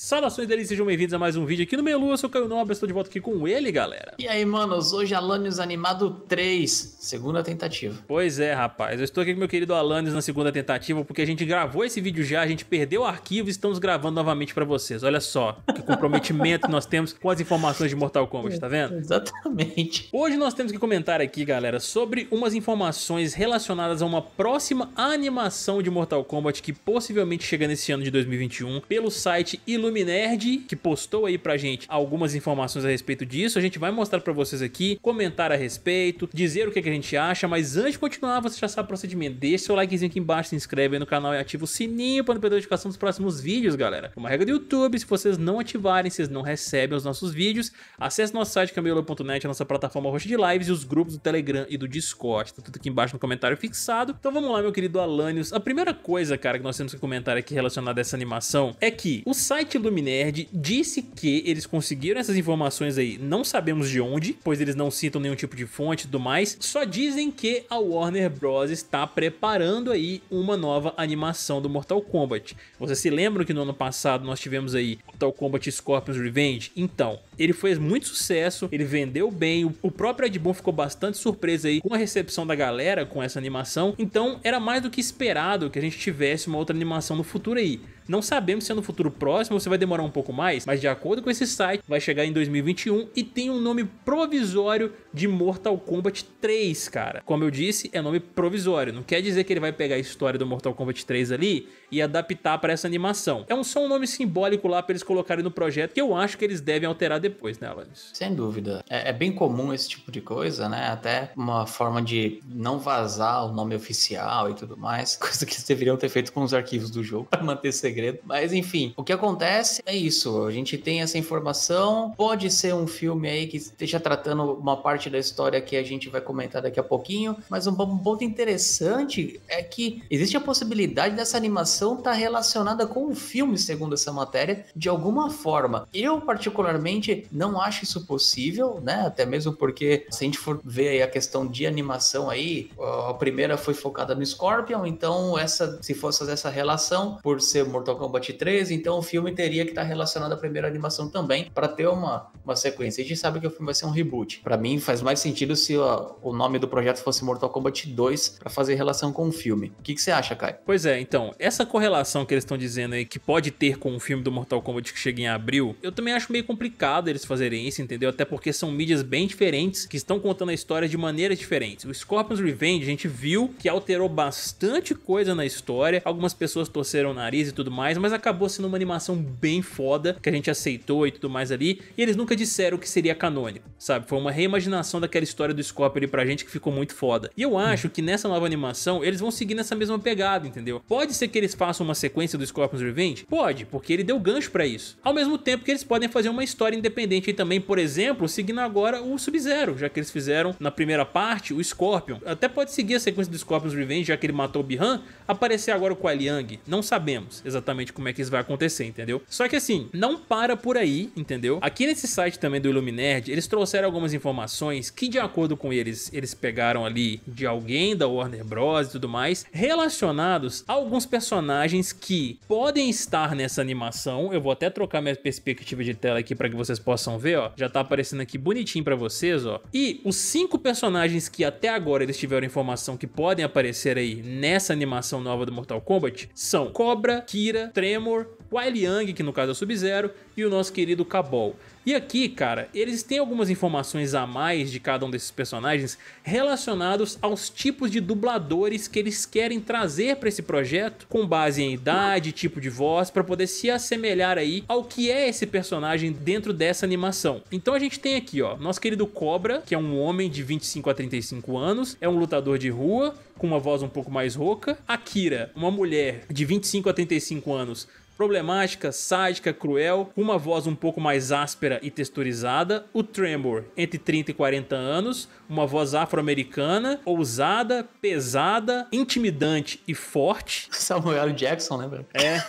Saudações delícias, sejam bem-vindos a mais um vídeo aqui no Meio Lua, eu sou o Caio Nobre, estou de volta aqui com ele, galera. E aí, manos, hoje Alanis Animado 3, segunda tentativa. Pois é, rapaz, eu estou aqui com meu querido Alanis na segunda tentativa, porque a gente gravou esse vídeo já, a gente perdeu o arquivo e estamos gravando novamente para vocês. Olha só, que comprometimento nós temos com as informações de Mortal Kombat, tá vendo? Exatamente. Hoje nós temos que comentar aqui, galera, sobre umas informações relacionadas a uma próxima animação de Mortal Kombat que possivelmente chega nesse ano de 2021 pelo site Ilustrator Luminerd, que postou aí pra gente algumas informações a respeito disso. A gente vai mostrar pra vocês aqui, comentar a respeito, dizer o que, que a gente acha. Mas antes de continuar, você já sabe o procedimento. Deixa seu likezinho aqui embaixo se inscreve aí no canal e ativa o sininho pra não perder a notificação dos próximos vídeos, galera. Uma regra do YouTube, se vocês não ativarem, vocês não recebem os nossos vídeos. Acesse nosso site camelo.net, a nossa plataforma roxa de lives e os grupos do Telegram e do Discord. Tá tudo aqui embaixo no comentário fixado. Então vamos lá, meu querido Alanios. A primeira coisa, cara, que nós temos que comentar aqui relacionada a essa animação é que o site Site Luminerd disse que eles conseguiram essas informações aí, não sabemos de onde, pois eles não citam nenhum tipo de fonte e tudo mais, só dizem que a Warner Bros está preparando aí uma nova animação do Mortal Kombat. Vocês se lembram que no ano passado nós tivemos aí Mortal Kombat Scorpions Revenge? Então, ele fez muito sucesso, ele vendeu bem, o próprio Ed Boon ficou bastante surpreso aí com a recepção da galera com essa animação, então era mais do que esperado que a gente tivesse uma outra animação no futuro aí. Não sabemos se é no futuro próximo ou se vai demorar um pouco mais, mas de acordo com esse site, vai chegar em 2021 e tem um nome provisório de Mortal Kombat 3, cara. Como eu disse, é nome provisório. Não quer dizer que ele vai pegar a história do Mortal Kombat 3 ali e adaptar para essa animação. É um, só um nome simbólico lá para eles colocarem no projeto que eu acho que eles devem alterar depois, né, Alanis? Sem dúvida. É, é bem comum esse tipo de coisa, né? Até uma forma de não vazar o nome oficial e tudo mais, coisa que eles deveriam ter feito com os arquivos do jogo para manter segredo segredo. Mas enfim, o que acontece é isso. A gente tem essa informação. Pode ser um filme aí que esteja tratando uma parte da história que a gente vai comentar daqui a pouquinho. Mas um ponto interessante é que existe a possibilidade dessa animação estar tá relacionada com o um filme, segundo essa matéria, de alguma forma. Eu, particularmente, não acho isso possível, né? Até mesmo porque, se a gente for ver a questão de animação aí, a primeira foi focada no Scorpion, então essa, se fosse essa relação, por ser Mortal Mortal Kombat 3, então o filme teria que estar tá relacionado à primeira animação também, para ter uma, uma sequência. A gente sabe que o filme vai ser um reboot. Para mim, faz mais sentido se ó, o nome do projeto fosse Mortal Kombat 2, para fazer relação com o filme. O que, que você acha, Kai? Pois é, então, essa correlação que eles estão dizendo aí, que pode ter com o filme do Mortal Kombat que chega em abril, eu também acho meio complicado eles fazerem isso, entendeu? Até porque são mídias bem diferentes, que estão contando a história de maneiras diferentes. O Scorpion's Revenge, a gente viu que alterou bastante coisa na história, algumas pessoas torceram o nariz e tudo mais, mais, mas acabou sendo uma animação bem foda, que a gente aceitou e tudo mais ali, e eles nunca disseram que seria canônico, sabe? Foi uma reimaginação daquela história do Scorpion ali pra gente que ficou muito foda. E eu acho que nessa nova animação, eles vão seguir nessa mesma pegada, entendeu? Pode ser que eles façam uma sequência do Scorpion's Revenge? Pode, porque ele deu gancho pra isso. Ao mesmo tempo que eles podem fazer uma história independente e também, por exemplo, seguindo agora o Sub-Zero, já que eles fizeram na primeira parte o Scorpion. Até pode seguir a sequência do Scorpion's Revenge, já que ele matou o Bihan, aparecer agora com a Liang. Não sabemos exatamente exatamente como é que isso vai acontecer, entendeu? Só que assim, não para por aí, entendeu? Aqui nesse site também do Illuminerd, eles trouxeram algumas informações que, de acordo com eles, eles pegaram ali de alguém da Warner Bros e tudo mais, relacionados a alguns personagens que podem estar nessa animação. Eu vou até trocar minha perspectiva de tela aqui para que vocês possam ver, ó. Já tá aparecendo aqui bonitinho para vocês, ó. E os cinco personagens que até agora eles tiveram informação que podem aparecer aí nessa animação nova do Mortal Kombat são Cobra, Kira, Ira, Tremor o Aile que no caso é o Sub-Zero, e o nosso querido Cabol. E aqui, cara, eles têm algumas informações a mais de cada um desses personagens relacionados aos tipos de dubladores que eles querem trazer para esse projeto, com base em idade, tipo de voz, para poder se assemelhar aí ao que é esse personagem dentro dessa animação. Então a gente tem aqui, ó, nosso querido Cobra, que é um homem de 25 a 35 anos, é um lutador de rua, com uma voz um pouco mais rouca. Akira, uma mulher de 25 a 35 anos, problemática, sádica, cruel, com uma voz um pouco mais áspera e texturizada, o Tremor, entre 30 e 40 anos, uma voz afro-americana, ousada, pesada, intimidante e forte. Samuel Jackson, né, velho? É.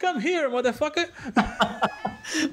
Come here, motherfucker!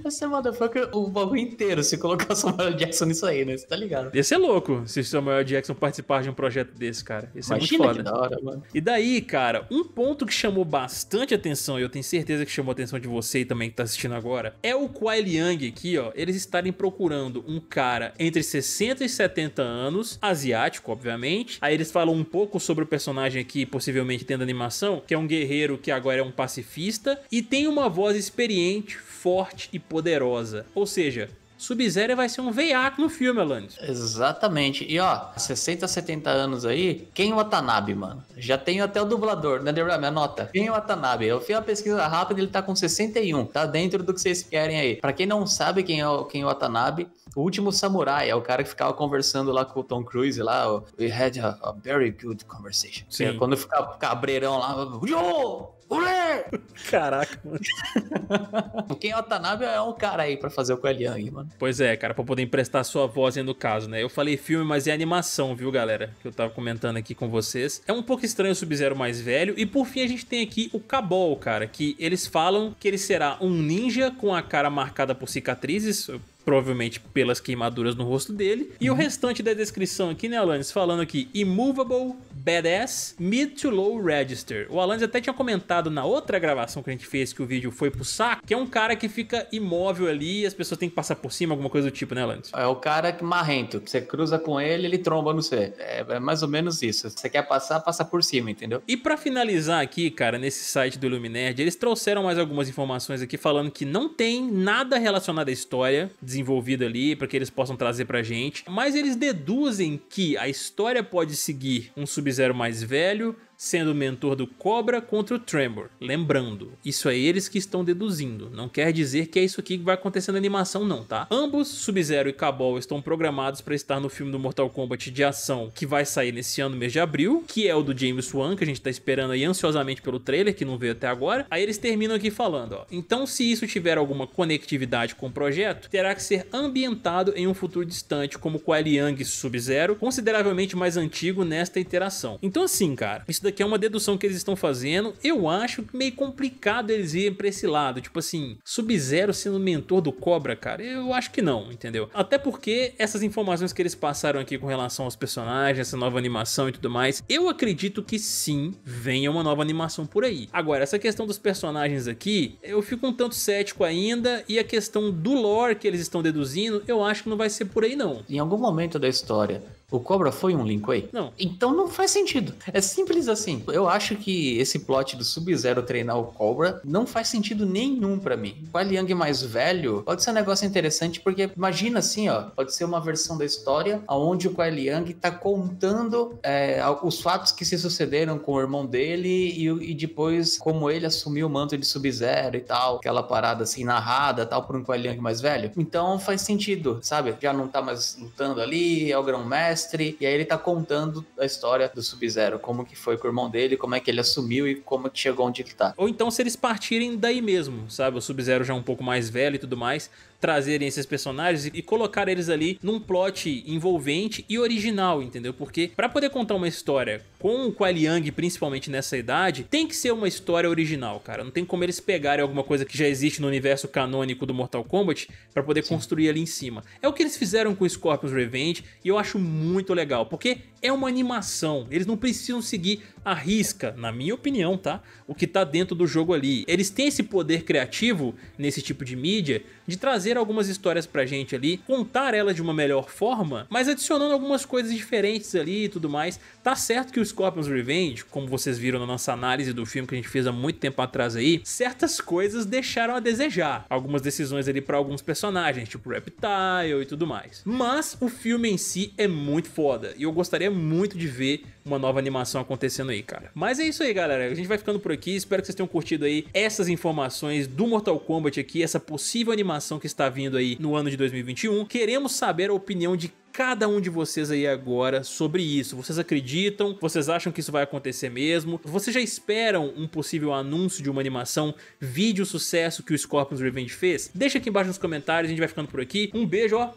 Você é motherfucker o bagulho inteiro se colocar o Samuel Jackson nisso aí, né? Você tá ligado? Ia ser louco se o Samuel Jackson participar de um projeto desse, cara. Ia ser Imagina muito foda. Da hora, mano. E daí, cara, um ponto que chamou bastante atenção, e eu tenho certeza que chamou a atenção de você e também que tá assistindo agora, é o Kwai Liang aqui, ó. Eles estarem procurando um cara entre 60 e 70 anos, asiático, obviamente. Aí eles falam um pouco sobre o personagem aqui, possivelmente tendo animação, que é um guerreiro que agora é um pacifista e tem uma voz experiente, forte forte e poderosa. Ou seja, Sub-Zero vai ser um veiaco no filme, Alanis. Exatamente. E ó, 60, 70 anos aí, quem é o Watanabe, mano? Já tenho até o dublador, né, Debra? Minha nota. Quem é o Watanabe? Eu fiz uma pesquisa rápida, ele tá com 61. Tá dentro do que vocês querem aí. Pra quem não sabe quem é o, quem é o Watanabe, o Último Samurai, é o cara que ficava conversando lá com o Tom Cruise lá, we had a, a very good conversation. Sim. É quando ficava cabreirão lá, Yo! Olé! Caraca, mano. É o Ken Watanabe é um cara aí pra fazer o Kuel Yang, mano. Pois é, cara, pra poder emprestar sua voz aí no caso, né? Eu falei filme, mas é animação, viu, galera? Que eu tava comentando aqui com vocês. É um pouco estranho o Sub-Zero mais velho. E por fim, a gente tem aqui o Cabol, cara, que eles falam que ele será um ninja com a cara marcada por cicatrizes provavelmente pelas queimaduras no rosto dele. E uhum. o restante da descrição aqui, né, Alanis, falando aqui immovable, Badass Mid to Low Register. O Alan até tinha comentado na outra gravação que a gente fez que o vídeo foi pro saco, que é um cara que fica imóvel ali e as pessoas têm que passar por cima, alguma coisa do tipo, né, Lance? É o cara que marrento, você cruza com ele, ele tromba no você. É, é, mais ou menos isso. Você quer passar, passa por cima, entendeu? E para finalizar aqui, cara, nesse site do Illuminerd, eles trouxeram mais algumas informações aqui falando que não tem nada relacionado à história desenvolvida ali para que eles possam trazer pra gente, mas eles deduzem que a história pode seguir um sub fizeram mais velho, sendo mentor do Cobra contra o Tremor. Lembrando, isso é eles que estão deduzindo, não quer dizer que é isso aqui que vai acontecer na animação não, tá? Ambos, Sub-Zero e Cabal, estão programados para estar no filme do Mortal Kombat de ação que vai sair nesse ano, mês de abril, que é o do James Wan, que a gente tá esperando aí ansiosamente pelo trailer, que não veio até agora. Aí eles terminam aqui falando, ó, então se isso tiver alguma conectividade com o projeto, terá que ser ambientado em um futuro distante, como com a Liang Sub-Zero, consideravelmente mais antigo nesta interação. Então assim, cara, isso daqui que é uma dedução que eles estão fazendo. Eu acho meio complicado eles irem pra esse lado. Tipo assim, Sub-Zero sendo mentor do Cobra, cara, eu acho que não, entendeu? Até porque essas informações que eles passaram aqui com relação aos personagens, essa nova animação e tudo mais, eu acredito que sim, venha uma nova animação por aí. Agora, essa questão dos personagens aqui, eu fico um tanto cético ainda, e a questão do lore que eles estão deduzindo, eu acho que não vai ser por aí não. Em algum momento da história, o Cobra foi um Linkway? Não. Então não faz sentido. É simples assim. Eu acho que esse plot do Sub-Zero treinar o Cobra não faz sentido nenhum para mim. O Aliang mais velho pode ser um negócio interessante porque imagina assim, ó, pode ser uma versão da história aonde o Kuai Liang tá contando é, os fatos que se sucederam com o irmão dele e, e depois como ele assumiu o manto de Sub-Zero e tal, aquela parada assim narrada tal por um Kuai mais velho. Então faz sentido, sabe? Já não tá mais lutando ali, é o grão-mestre mestre, e aí ele tá contando a história do Sub-Zero, como que foi com o irmão dele, como é que ele assumiu e como que chegou onde ele tá. Ou então se eles partirem daí mesmo, sabe? O Sub-Zero já é um pouco mais velho e tudo mais, trazerem esses personagens e, e colocar eles ali num plot envolvente e original, entendeu? Porque para poder contar uma história com o Kuai Liang, principalmente nessa idade, tem que ser uma história original, cara. Não tem como eles pegarem alguma coisa que já existe no universo canônico do Mortal Kombat para poder Sim. construir ali em cima. É o que eles fizeram com Scorpion's Revenge e eu acho muito legal, porque é uma animação. Eles não precisam seguir a risca, na minha opinião, tá? O que tá dentro do jogo ali. Eles têm esse poder criativo nesse tipo de mídia de trazer algumas histórias pra gente ali, contar elas de uma melhor forma, mas adicionando algumas coisas diferentes ali e tudo mais. Tá certo que o Scorpion's Revenge, como vocês viram na nossa análise do filme que a gente fez há muito tempo atrás aí, certas coisas deixaram a desejar. Algumas decisões ali para alguns personagens, tipo Reptile e tudo mais. Mas o filme em si é muito foda e eu gostaria muito de ver uma nova animação acontecendo aí, cara. Mas é isso aí, galera. A gente vai ficando por aqui. Espero que vocês tenham curtido aí essas informações do Mortal Kombat aqui, essa possível animação que está vindo aí no ano de 2021. Queremos saber a opinião de cada um de vocês aí agora sobre isso. Vocês acreditam? Vocês acham que isso vai acontecer mesmo? Vocês já esperam um possível anúncio de uma animação, vídeo sucesso que o Scorpions Revenge fez? Deixa aqui embaixo nos comentários, a gente vai ficando por aqui. Um beijo, ó,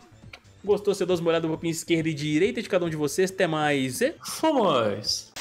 Gostou, seu doce molhado no um pouquinho esquerda e direita de cada um de vocês. Até mais. E... Fomos!